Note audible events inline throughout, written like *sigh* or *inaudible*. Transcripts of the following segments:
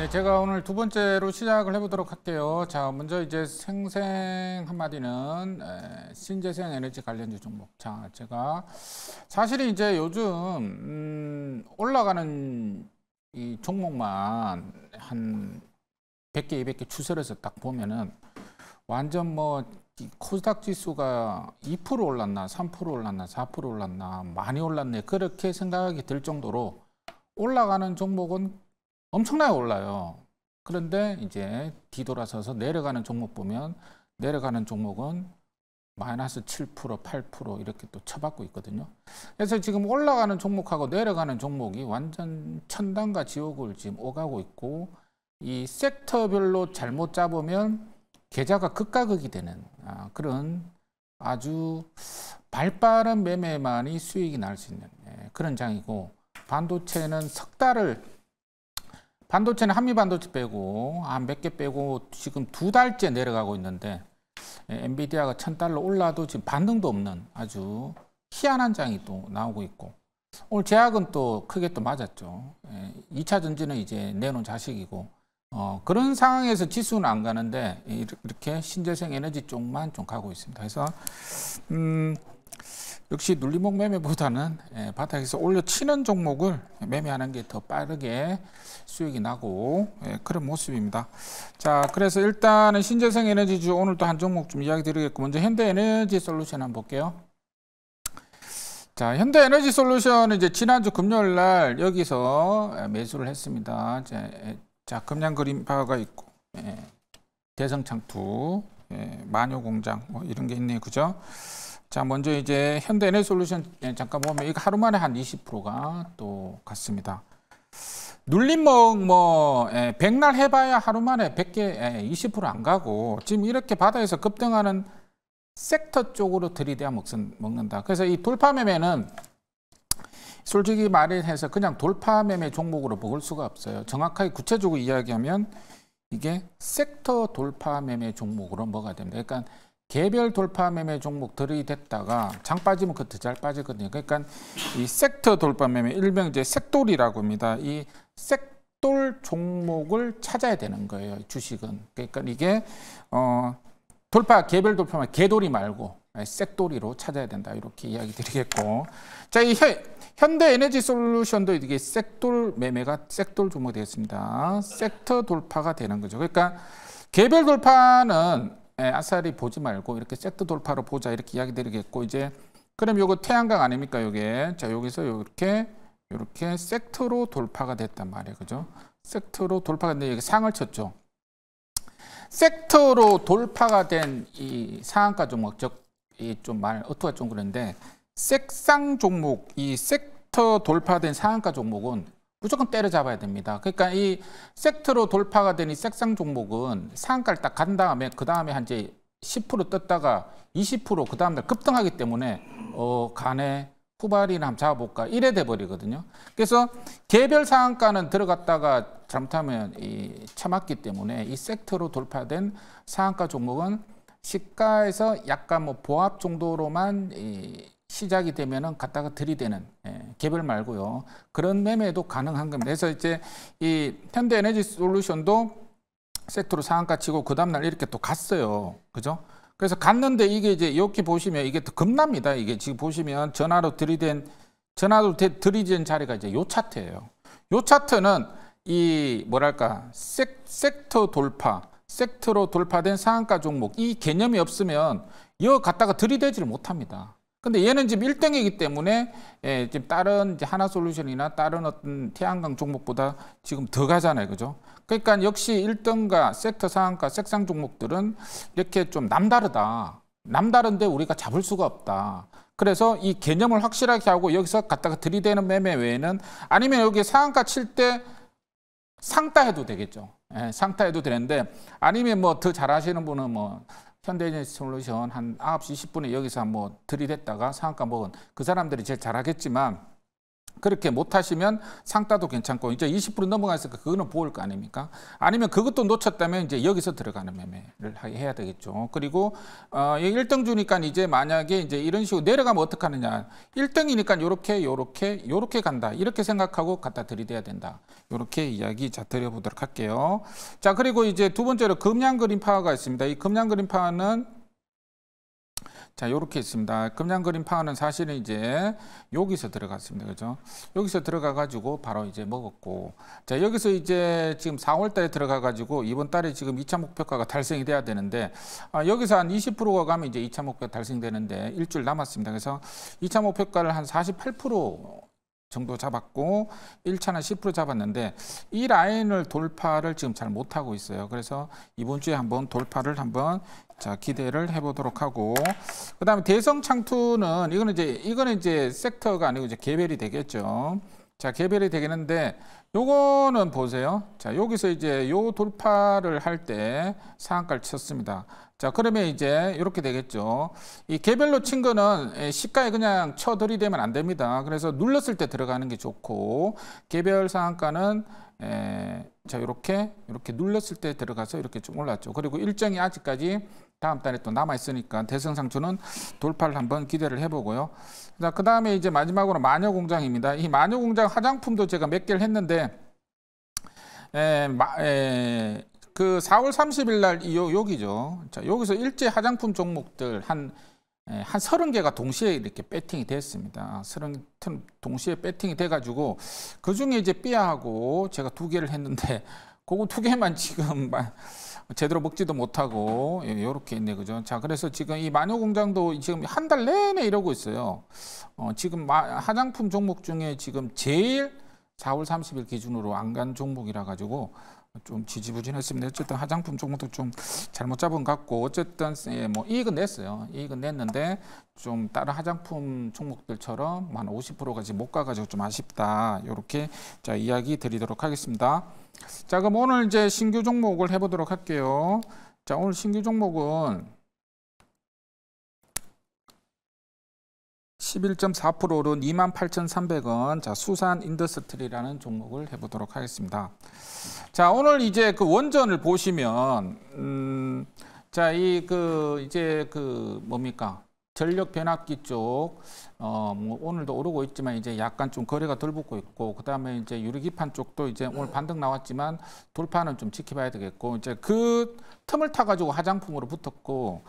네, 제가 오늘 두 번째로 시작을 해보도록 할게요. 자, 먼저 이제 생생 한마디는 에, 신재생 에너지 관련주 종목. 자, 제가 사실은 이제 요즘 음, 올라가는 이 종목만 한 100개, 200개 추세해서 딱 보면은 완전 뭐 코스닥 지수가 2% 올랐나, 3% 올랐나, 4% 올랐나, 많이 올랐네. 그렇게 생각이 들 정도로 올라가는 종목은 엄청나게 올라요. 그런데 이제 뒤돌아서서 내려가는 종목 보면 내려가는 종목은 마이너스 7%, 8% 이렇게 또 쳐받고 있거든요. 그래서 지금 올라가는 종목하고 내려가는 종목이 완전 천당과 지옥을 지금 오가고 있고 이 섹터별로 잘못 잡으면 계좌가 극과 극이 되는 아, 그런 아주 발빠른 매매만이 수익이 날 수 있는 예, 그런 장이고 반도체는 석 달을 반도체는 한미 반도체 빼고 한 몇 개 빼고 지금 두 달째 내려가고 있는데 예, 엔비디아가 천 달러 올라도 지금 반등도 없는 아주 희한한 장이 또 나오고 있고 오늘 제약은 또 크게 또 맞았죠. 2차 예, 전지는 이제 내놓은 자식이고 어, 그런 상황에서 지수는 안 가는데 이렇게 신재생 에너지 쪽만 좀 가고 있습니다. 그래서 음, 역시 눌리목 매매보다는 예, 바닥에서 올려치는 종목을 매매하는 게 더 빠르게 수익이 나고 예, 그런 모습입니다. 자, 그래서 일단은 신재생 에너지주 오늘도 한 종목 좀 이야기 드리겠고 먼저 현대에너지 솔루션 한번 볼게요. 자, 현대에너지 솔루션은 이제 지난주 금요일 날 여기서 예, 매수를 했습니다. 자, 금양 그림 바가 있고 대성 창투, 마녀 공장 뭐 이런 게 있네요. 그죠? 자, 먼저 이제 현대 에 솔루션 예, 잠깐 보면 이거 하루 만에 한 20%가 또 갔습니다. 눌림목 뭐 100날 예, 해봐야 하루 만에 100개 20%안 예, 가고 지금 이렇게 바다에서 급등하는 섹터 쪽으로 들이대야 먹는다. 그래서 이 돌파 매매는 솔직히 말해서 그냥 돌파 매매 종목으로 먹을 수가 없어요. 정확하게 구체적으로 이야기하면 이게 섹터 돌파 매매 종목으로 먹어야 됩니다. 그러니까 개별 돌파 매매 종목들이 됐다가 장 빠지면 그때 잘 빠지거든요. 그러니까 이 섹터 돌파 매매 일명 이제 섹돌이라고 합니다. 이 섹돌 종목을 찾아야 되는 거예요. 주식은 그러니까 이게 어 돌파 개별 돌파만 개돌이 말고 아, 섹돌이로 찾아야 된다 이렇게 이야기 드리겠고 자이 현대 에너지 솔루션도 이게 섹돌 매매가 섹돌 종목이 되겠습니다. 섹터 돌파가 되는 거죠. 그러니까 개별 돌파는 아사리 보지 말고 이렇게 세트 돌파로 보자 이렇게 이야기 드리겠고 이제 그럼 요거 태양광 아닙니까 요게 자 여기서 이렇게이렇게 섹트로 돌파가 됐단 말이에요 그죠 섹트로 돌파가 됐는데 여기 상을 쳤죠 섹터로 돌파가 된 이 상한가 종목 즉이좀 말 어투가 좀 그런데 색상 종목 이 섹터 돌파된 상한가 종목은 무조건 때려잡아야 됩니다. 그러니까 이 섹트로 돌파가 된이색상 종목은 상한가를 딱 간 다음에 그 다음에 한 이제 10% 떴다가 20%그 다음날 급등하기 때문에 어 간에 후발이나 한번 잡아볼까 이래 돼버리거든요. 그래서 개별 상한가는 들어갔다가 잘못하면 이 참았기 때문에 이 섹터로 돌파된 상한가 종목은 시가에서 약간 뭐 보합 정도로만 이 시작이 되면은 갔다가 들이대는 예, 개별 말고요. 그런 매매도 가능한 겁니다. 그래서 이제 이 현대에너지 솔루션도 세트로 상한가 치고 그 다음날 이렇게 또 갔어요. 그죠? 그래서 갔는데 이게 이제 이렇게 보시면 이게 급납니다. 이게 지금 보시면 전화로 들이댄 전화로 들이댄 자리가 이제 요 차트예요. 요 차트는 이 뭐랄까 섹, 섹터 돌파, 섹터로 돌파된 상한가 종목 이 개념이 없으면 이거 갖다가 들이대지를 못합니다. 근데 얘는 지금 1등이기 때문에 예, 지금 다른 하나 솔루션이나 다른 어떤 태양광 종목보다 지금 더 가잖아요. 그죠? 그러니까 역시 1등과 섹터 상한가, 색상 종목들은 이렇게 좀 남다르다. 남다른데 우리가 잡을 수가 없다. 그래서 이 개념을 확실하게 하고 여기서 갖다가 들이대는 매매 외에는 아니면 여기 상한가 칠 때상타 해도 되겠죠. 예, 상타 해도 되는데 아니면 뭐 더 잘하시는 분은 뭐 현대인의지 솔루션 한 9시 10분에 여기서 한번 들이댔다가 상한가 먹은 그 사람들이 제일 잘하겠지만 그렇게 못하시면 상따도 괜찮고 이제 20% 넘어가니까 그거는 보일 거 아닙니까? 아니면 그것도 놓쳤다면 이제 여기서 들어가는 매매를 해야 되겠죠. 그리고 어 1등 주니까 이제 만약에 이제 이런 식으로 내려가면 어떡하느냐. 1등이니까 이렇게이렇게이렇게 간다. 이렇게 생각하고 갖다 들이대야 된다. 이렇게 이야기 자 드려보도록 할게요. 자 그리고 이제 두 번째로 금양 그림 파가 있습니다. 이 금양 그림 파는 자, 요렇게 있습니다. 금양 그림 파는 사실은 이제 여기서 들어갔습니다. 그죠? 여기서 들어가 가지고 바로 이제 먹었고. 자, 여기서 이제 지금 4월 달에 들어가 가지고 이번 달에 지금 2차 목표가가 달성이 돼야 되는데 아, 여기서 한 20%가 가면 이제 2차 목표 가 달성되는데 일주일 남았습니다. 그래서 2차 목표가를 한 48% 정도 잡았고 1차는 10% 잡았는데 이 라인을 돌파를 지금 잘 못하고 있어요. 그래서 이번 주에 한번 돌파를 한번 자 기대를 해보도록 하고 그다음에 대성 창투는 이거는 이제 이거는 이제 섹터가 아니고 이제 개별이 되겠죠. 자 개별이 되겠는데 요거는 보세요. 자 여기서 이제 요 돌파를 할 때 상한가를 쳤습니다. 자 그러면 이제 이렇게 되겠죠. 이 개별로 친 거는 예, 시가에 그냥 쳐들이되면 안 됩니다. 그래서 눌렀을 때 들어가는 게 좋고 개별 상한가는 에, 예, 자 이렇게 이렇게 눌렀을 때 들어가서 이렇게 좀 올랐죠. 그리고 일정이 아직까지 다음 달에 또 남아 있으니까 대승 상초는 돌파를 한번 기대를 해보고요. 그 다음에 이제 마지막으로 마녀 공장입니다. 이 마녀 공장 화장품도 제가 몇 개를 했는데 에, 마, 에, 그 4월 30일 날 이 여기죠. 자, 여기서 일제 화장품 종목들 한한 서른 개가 동시에 이렇게 배팅이 됐습니다. 3 아, 0른 동시에 배팅이 돼가지고 그 중에 이제 삐아하고 제가 두 개를 했는데 *laughs* 그거 두 개만 지금 제대로 먹지도 못하고 예, 이렇게 있네 그죠? 자 그래서 지금 이 마녀 공장도 지금 한 달 내내 이러고 있어요. 어, 지금 마, 화장품 종목 중에 지금 제일 4월 30일 기준으로 안간 종목이라 가지고 좀 지지부진했습니다. 어쨌든 화장품 종목도 좀 잘못 잡은 것 같고 어쨌든 예, 뭐 이익은 냈어요. 이익은 냈는데 좀 다른 화장품 종목들처럼 한 50%까지 못 가가지고 좀 아쉽다. 이렇게 자 이야기 드리도록 하겠습니다. 자 그럼 오늘 이제 신규 종목을 해보도록 할게요. 자 오늘 신규 종목은 11.4%로 28,300원. 자, 수산 인더스트리라는 종목을 해보도록 하겠습니다. 자, 오늘 이제 그 원전을 보시면, 음, 자, 이 그 이제 그 뭡니까? 전력 변압기 쪽, 어, 뭐 오늘도 오르고 있지만 이제 약간 좀 거래가 덜 붙고 있고, 그 다음에 이제 유리기판 쪽도 이제 오늘 네. 반등 나왔지만 돌파는 좀 지켜봐야 되겠고, 이제 그 틈을 타가지고 화장품으로 붙었고,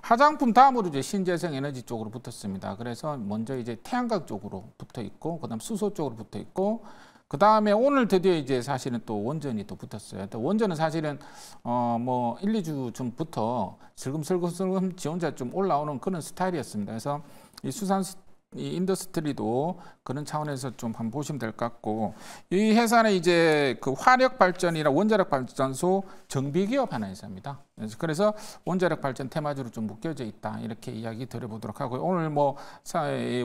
화장품 다음으로 이제 신재생 에너지 쪽으로 붙었습니다. 그래서 먼저 이제 태양광 쪽으로 붙어 있고, 그 다음 수소 쪽으로 붙어 있고, 그 다음에 오늘 드디어 이제 사실은 또 원전이 또 붙었어요. 또 원전은 사실은 어뭐 1, 2주 전부터 슬금슬금슬금 지원자 좀 올라오는 그런 스타일이었습니다. 그래서 이 수산 이 인더스트리도 그런 차원에서 좀 한번 보시면 될 것 같고 이 회사는 이제 그 화력 발전이나 원자력 발전소 정비 기업 하나 회사입니다. 그래서 원자력 발전 테마주로 좀 묶여져 있다 이렇게 이야기 드려보도록 하고요. 오늘 뭐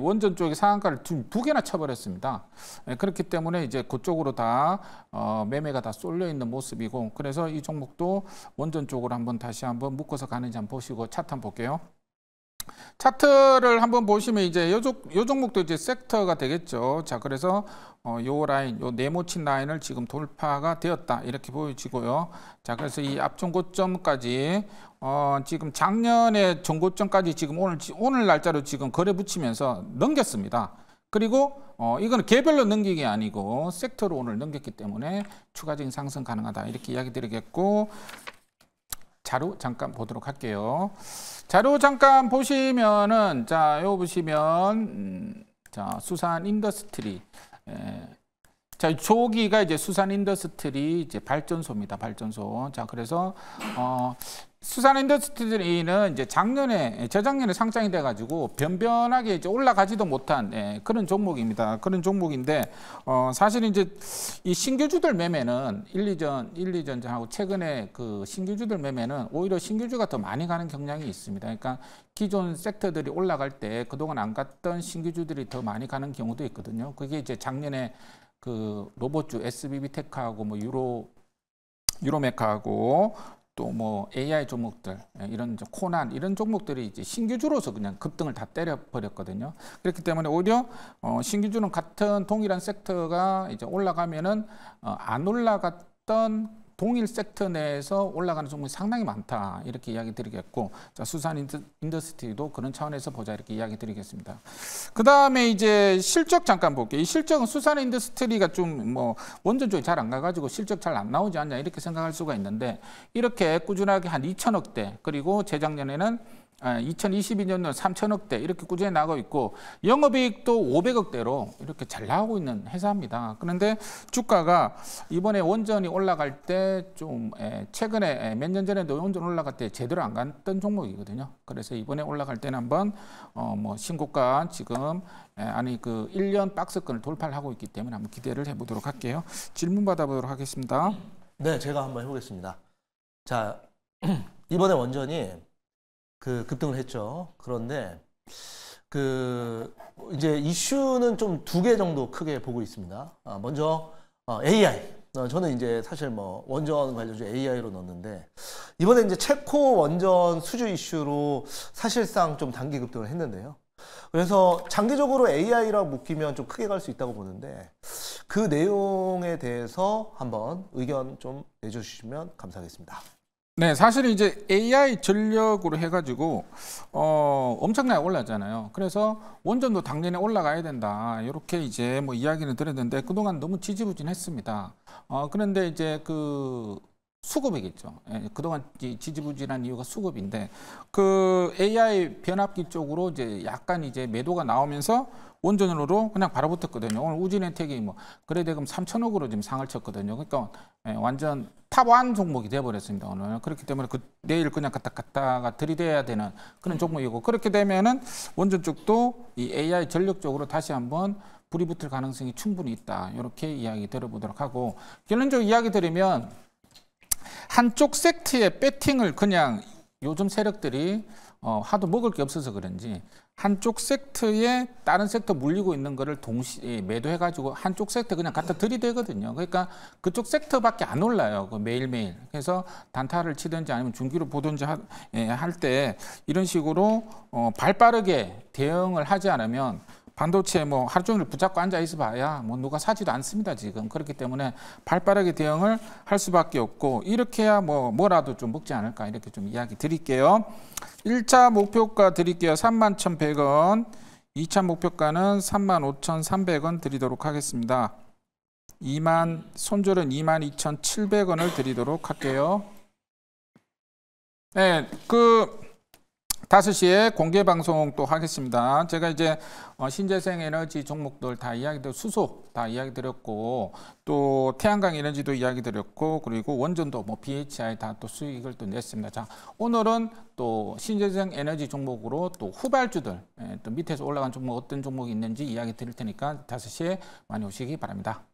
원전 쪽에 상한가를 두 개나 쳐버렸습니다. 예, 그렇기 때문에 이제 그쪽으로 다 어, 매매가 다 쏠려 있는 모습이고 그래서 이 종목도 원전 쪽으로 한번 다시 한번 묶어서 가는지 한번 보시고 차트 한번 볼게요. 차트를 한번 보시면 이제 요, 종목도 이제 섹터가 되겠죠. 자, 그래서 어, 요 라인, 요 네모친 라인을 지금 돌파가 되었다. 이렇게 보여지고요. 자, 그래서 이 앞전고점까지 어, 지금 작년에 전고점까지 지금 오늘 오늘 날짜로 지금 거래 붙이면서 넘겼습니다. 그리고 어, 이거는 개별로 넘기게 아니고 섹터로 오늘 넘겼기 때문에 추가적인 상승 가능하다 이렇게 이야기 드리겠고 자료 잠깐 보도록 할게요. 자료 잠깐 보시면은 자, 요 보시면 음, 자, 수산 인더스트리 에, 예, 자, 저기가 이제 수산 인더스트리 이제 발전소입니다. 발전소. 자, 그래서 어 수산 인더스트리는 이제 작년에 예, 재작년에 상장이 돼 가지고 변변하게 이제 올라가지도 못한 예, 그런 종목입니다. 그런 종목인데 어 사실 이제 이 신규주들 매매는 1, 2전 1, 2전하고 최근에 그 신규주들 매매는 오히려 신규주가 더 많이 가는 경향이 있습니다. 그러니까 기존 섹터들이 올라갈 때 그동안 안 갔던 신규주들이 더 많이 가는 경우도 있거든요. 그게 이제 작년에 그 로봇주 SBB 테크하고 뭐 유로 유로메카하고 또 뭐 AI 종목들 예, 이런 코난 이런 종목들이 이제 신규주로서 그냥 급등을 다 때려 버렸거든요. 그렇기 때문에 오히려 어, 신규주는 같은 동일한 섹터가 이제 올라가면은 어, 안 올라갔던 동일 섹터 내에서 올라가는 종목이 상당히 많다 이렇게 이야기 드리겠고 자, 수산 인드, 인더스트리도 그런 차원에서 보자 이렇게 이야기 드리겠습니다. 그 다음에 이제 실적 잠깐 볼게요. 이 실적은 수산 인더스트리가 좀 뭐원전쪽으잘안 가가지고 실적 잘 안 나오지 않냐 이렇게 생각할 수가 있는데 이렇게 꾸준하게 한 2천억대 그리고 재작년에는 2 아, 0 2 2년도 3천억대 이렇게 꾸준히 나가고 있고 영업이익도 500억대로 이렇게 잘 나오고 있는 회사입니다. 그런데 주가가 이번에 원전이 올라갈 때좀 예, 최근에 예, 몇년 전에도 원전 올라갈 때 제대로 안 갔던 종목이거든요. 그래서 이번에 올라갈 때는 한번 어뭐 신고가 지금 예, 아니 그 1년 박스권을 돌파를 하고 있기 때문에 한번 기대를 해보도록 할게요. 질문 받아보도록 하겠습니다. 네, 제가 한번 해보겠습니다. 자 *clears throat* 이번에 원전이 그 급등을 했죠. 그런데 그 이제 이슈는 좀 두 개 정도 크게 보고 있습니다. 아, 먼저 어, AI. 어, 저는 이제 사실 뭐 원전 관련주 AI로 넣었는데 이번에 이제 체코 원전 수주 이슈로 사실상 좀 단기 급등을 했는데요. 그래서 장기적으로 AI랑 묶이면 좀 크게 갈 수 있다고 보는데 그 내용에 대해서 한번 의견 좀 내주시면 감사하겠습니다. 네, 사실은 이제 AI 전력으로 해가지고 어, 엄청나게 올랐잖아요. 그래서 원전도 당연히 올라가야 된다. 이렇게 이제 뭐 이야기는 들었는데 그동안 너무 지지부진했습니다. 어, 그런데 이제 그 수급이겠죠. 예, 그동안 지지부진한 이유가 수급인데 그 AI 변압기 쪽으로 이제 약간 이제 매도가 나오면서 원전으로 그냥 바로붙었거든요. 오늘 우진혜택이 뭐 거래대금 3천억으로 지금 상을 쳤거든요. 그러니까 예, 완전 탑완 종목이 돼버렸습니다 오늘. 그렇기 때문에 그 내일 그냥 갖다갖다가 들이대야 되는 그런 종목이고 그렇게 되면은 원전 쪽도 이 AI 전력 적으로 다시 한번 불이 붙을 가능성이 충분히 있다. 이렇게 이야기 들어보도록 하고 결론적으로 이야기 드리면. 한쪽 섹트의 배팅을 그냥 요즘 세력들이 어, 하도 먹을 게 없어서 그런지 한쪽 섹트에 다른 섹터 물리고 있는 거를 동시에 매도해가지고 한쪽 섹터 그냥 갖다 들이대거든요. 그러니까 그쪽 섹터밖에 안 올라요. 그 매일매일. 그래서 단타를 치든지 아니면 중기로 보든지 예, 할때 이런 식으로 어, 발 빠르게 대응을 하지 않으면 반도체 뭐 하루 종일 붙잡고 앉아 있어봐야 뭐 누가 사지도 않습니다 지금 그렇기 때문에 발빠르게 대응을 할 수밖에 없고 이렇게 해야 뭐 뭐라도 좀 먹지 않을까 이렇게 좀 이야기 드릴게요. 1차 목표가 드릴게요. 31,100원 2차 목표가는 35,300원 드리도록 하겠습니다. 2만 손절은 22,700원을 드리도록 할게요. 네, 그 다섯 시에 공개 방송 또 하겠습니다. 제가 이제 어, 신재생 에너지 종목들 다 이야기들 수소 다 이야기 드렸고 또 태양광 에너지도 이야기 드렸고 그리고 원전도 뭐 BHI 다 또 수익을 또 냈습니다. 자, 오늘은 또 신재생 에너지 종목으로 또 후발주들 예, 또 밑에서 올라간 종목 어떤 종목이 있는지 이야기 드릴 테니까 다섯 시에 많이 오시기 바랍니다.